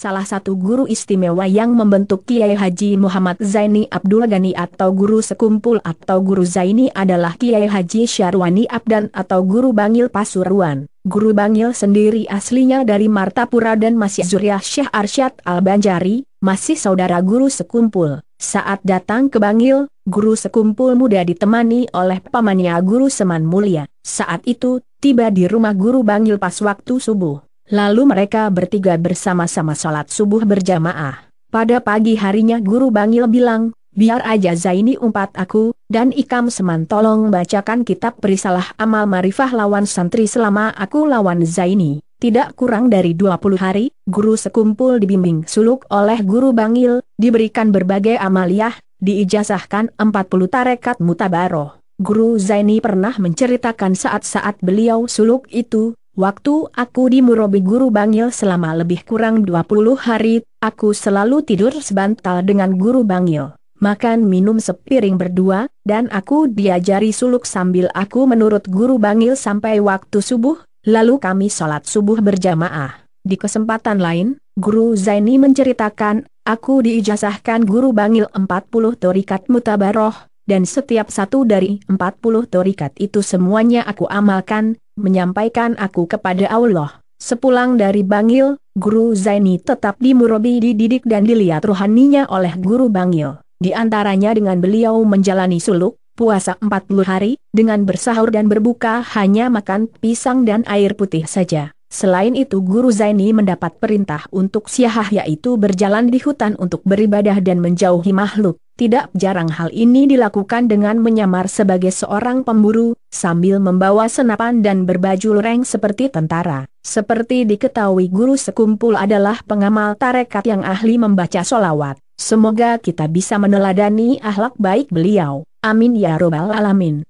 salah satu guru istimewa yang membentuk Kiai Haji Muhammad Zaini Abdul Ghani atau guru sekumpul atau guru Zaini adalah Kiai Haji Syarwani Abdan atau guru Bangil Pasuruan. Guru Bangil sendiri aslinya dari Martapura dan masih Zuriah Syekh Arsyad Al-Banjari, masih saudara guru sekumpul. Saat datang ke Bangil, guru sekumpul muda ditemani oleh pamannya guru Seman Mulia. Saat itu, tiba di rumah guru Bangil pas waktu subuh. Lalu mereka bertiga bersama-sama sholat subuh berjamaah. Pada pagi harinya Guru Bangil bilang, biar aja Zaini umpat aku, dan Ikam Seman tolong bacakan kitab perisalah amal marifah lawan santri selama aku lawan Zaini. Tidak kurang dari 20 hari, guru sekumpul dibimbing suluk oleh guru Bangil, diberikan berbagai amaliyah, diijazahkan 40 tarekat mutabaroh. Guru Zaini pernah menceritakan saat-saat beliau suluk itu, Waktu aku di Murobi Guru Bangil selama lebih kurang 20 hari, aku selalu tidur sebantal dengan Guru Bangil. Makan minum sepiring berdua, dan aku diajari suluk sambil aku menurut Guru Bangil sampai waktu subuh, lalu kami sholat subuh berjamaah. Di kesempatan lain, Guru Zaini menceritakan, aku diijazahkan Guru Bangil 40 Torikat Mutabaroh, dan setiap satu dari 40 Torikat itu semuanya aku amalkan, menyampaikan aku kepada Allah. Sepulang dari Bangil, Guru Zaini tetap di Murobi dididik dan dilihat rohaninya oleh Guru Bangil. Di antaranya dengan beliau menjalani suluk, puasa 40 hari, dengan bersahur dan berbuka hanya makan pisang dan air putih saja. Selain itu Guru Zaini mendapat perintah untuk siahah yaitu berjalan di hutan untuk beribadah dan menjauhi makhluk. Tidak jarang hal ini dilakukan dengan menyamar sebagai seorang pemburu, sambil membawa senapan dan berbaju loreng seperti tentara. Seperti diketahui guru sekumpul adalah pengamal tarekat yang ahli membaca solawat. Semoga kita bisa meneladani ahlak baik beliau. Amin ya robbal alamin.